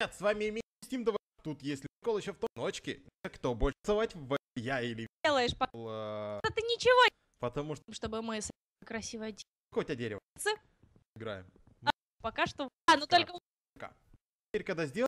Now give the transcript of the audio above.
Привет, с вами Ми Steam Тут есть прикол еще в том ночке. Кто больше рисовать в я или делаешь по... А. Да ты ничего. Потому что... Чтобы мы с красивое Хоть о дерево. Играем. А, пока что... А, а, ну только... Теперь, когда сделаем...